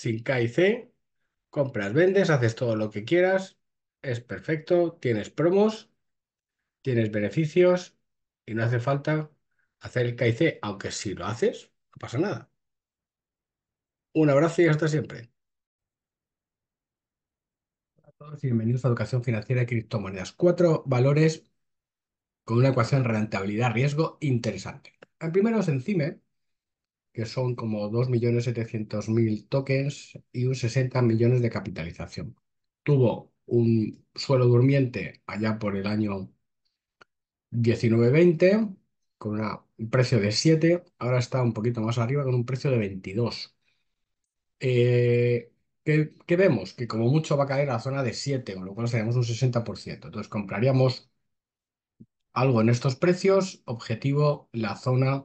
sin K y C, compras, vendes, haces todo lo que quieras, es perfecto, tienes promos, tienes beneficios y no hace falta hacer el K y C, aunque si lo haces, no pasa nada. Un abrazo y hasta siempre. a todos bienvenidos a Educación Financiera y Criptomonedas. Cuatro valores con una ecuación rentabilidad-riesgo interesante. El primero es Encime, que son como 2.700.000 tokens y un 60 millones de capitalización. Tuvo un suelo durmiente allá por el año 19-20 con un precio de 7, ahora está un poquito más arriba con un precio de 22. Eh, ¿qué, vemos? Que como mucho va a caer a la zona de 7, con lo cual seríamos un 60%. Entonces compraríamos algo en estos precios, objetivo la zona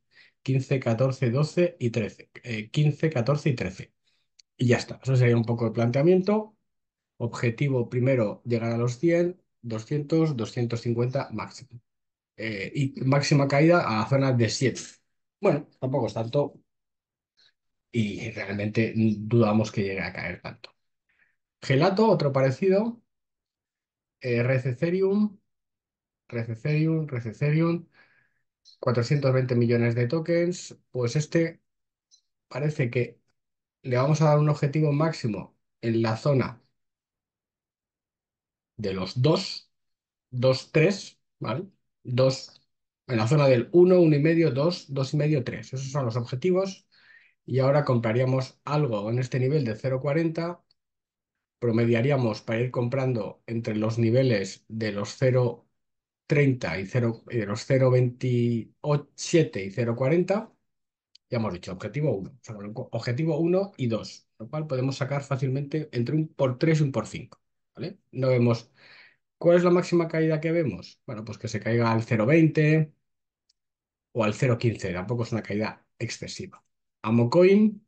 15, 14, 12 y 13. 15, 14 y 13. Y ya está. Eso sería un poco el planteamiento. Objetivo primero, llegar a los 100, 200, 250 máximo. Eh, y máxima caída a la zona de 7. Bueno, tampoco es tanto. Y realmente dudamos que llegue a caer tanto. Gelato, otro parecido. Eh, Receserium, Receserium. 420 millones de tokens, pues este parece que le vamos a dar un objetivo máximo en la zona de los 2, 2, 3, ¿vale? 2, en la zona del 1, 1,5, 2, 2,5, 3. Esos son los objetivos. Y ahora compraríamos algo en este nivel de 0,40. Promediaríamos para ir comprando entre los niveles de los 0, 30 y 0, de eh, los 0,27 y 0,40, ya hemos dicho objetivo 1. objetivo 1 y 2, lo cual podemos sacar fácilmente entre un por 3 y un por 5. ¿vale? No vemos. ¿Cuál es la máxima caída que vemos? Bueno, pues que se caiga al 0,20 o al 0,15. Tampoco es una caída excesiva. Amocoin,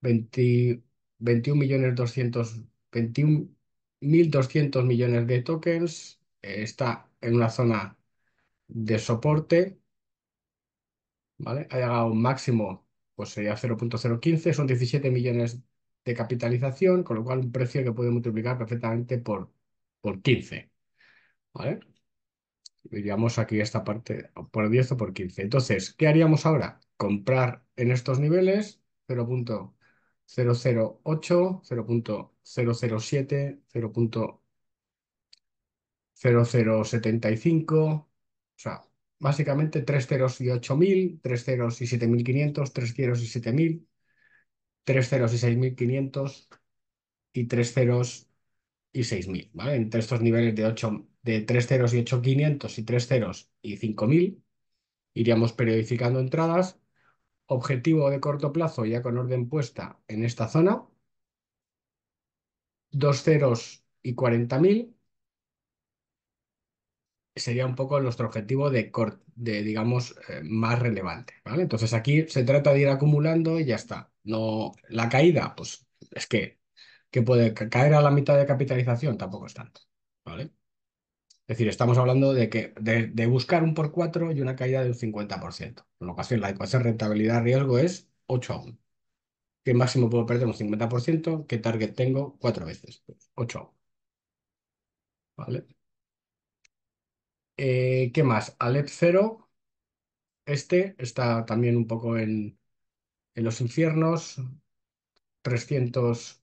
21.200.000 21 21.200 millones de tokens, eh, está en una zona de soporte, ¿vale? Ha llegado un máximo, pues sería 0.015, son 17 millones de capitalización, con lo cual un precio que puede multiplicar perfectamente por, por 15, ¿vale? Diríamos aquí esta parte por 10 o por 15. Entonces, ¿qué haríamos ahora? Comprar en estos niveles 0.008, 0.007, 0.008, 0075, o sea, básicamente 3, ceros y 8000, 3, ceros y 7500, 3, ceros y 7000, 3, ceros y 6500 y 3, ceros y 6000, ¿vale? Entre estos niveles de 8 de 3 ceros y 8500 y 3 ceros y 5000 iríamos periodificando entradas. Objetivo de corto plazo ya con orden puesta en esta zona. 2 ceros y 40.000 sería un poco nuestro objetivo de, de digamos, eh, más relevante, ¿vale? Entonces aquí se trata de ir acumulando y ya está. No, la caída, pues es que, que puede caer a la mitad de capitalización, tampoco es tanto, ¿vale? Es decir, estamos hablando de, que, de, buscar un por cuatro y una caída de un 50%. En ocasión, la ecuación rentabilidad-riesgo es 8 a 1. ¿Qué máximo puedo perder? Un 50%. ¿Qué target tengo? Cuatro veces. 8 pues, a 1. ¿Vale? Eh, ¿qué más? Alep 0, este está también un poco en, los infiernos, 300,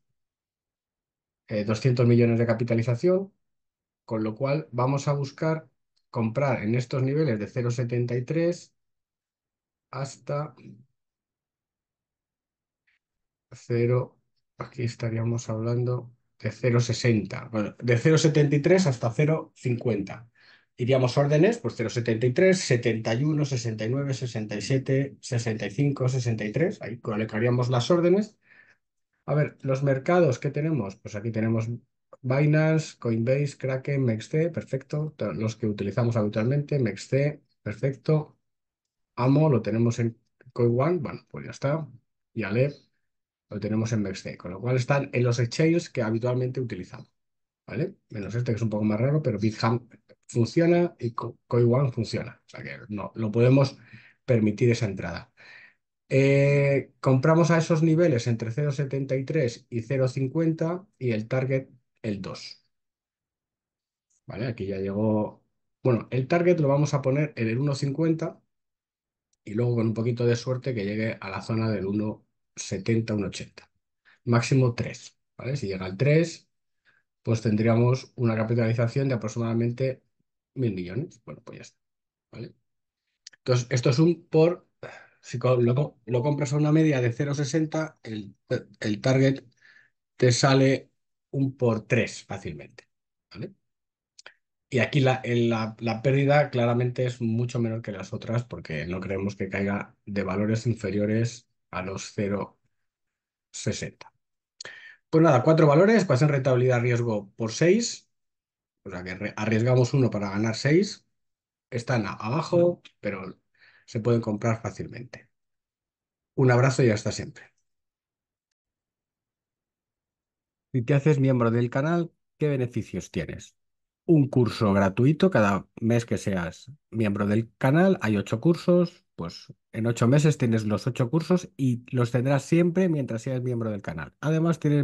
200 eh, millones de capitalización, con lo cual vamos a buscar comprar en estos niveles de 0,73 hasta 0, aquí estaríamos hablando de 0,60, bueno, de 0,73 hasta 0,50 iríamos órdenes, pues 0,73, 71, 69, 67, 65, 63, ahí colocaríamos las órdenes. A ver, los mercados que tenemos, pues aquí tenemos Binance, Coinbase, Kraken, MEXC, perfecto, los que utilizamos habitualmente, MEXC, perfecto, AMO lo tenemos en CoinOne, bueno, pues ya está, y ALEP lo tenemos en MEXC, con lo cual están en los exchanges que habitualmente utilizamos, ¿vale? Menos este que es un poco más raro, pero BitHump funciona y One funciona. O sea que no, lo podemos permitir esa entrada. Eh, compramos a esos niveles entre 0.73 y 0.50 y el target el 2. Vale, aquí ya llegó. Bueno, el target lo vamos a poner en el 1.50 y luego con un poquito de suerte que llegue a la zona del 1.70, 1.80. Máximo 3. ¿vale? Si llega al 3, pues tendríamos una capitalización de aproximadamente mil millones. Bueno, pues ya está. ¿Vale? Entonces, esto es un por. Si lo, lo compras a una media de 0,60, el, el target te sale un por 3 fácilmente. ¿Vale? Y aquí la, la, la, pérdida claramente es mucho menor que las otras porque no creemos que caiga de valores inferiores a los 0,60. Pues nada, cuatro valores, pasen pues rentabilidad riesgo por 6. O sea que arriesgamos uno para ganar seis. Están abajo, pero se pueden comprar fácilmente. Un abrazo y hasta siempre. Si te haces miembro del canal, ¿qué beneficios tienes? Un curso gratuito cada mes que seas miembro del canal. Hay ocho cursos, pues en ocho meses tienes los ocho cursos y los tendrás siempre mientras seas miembro del canal. Además, tienes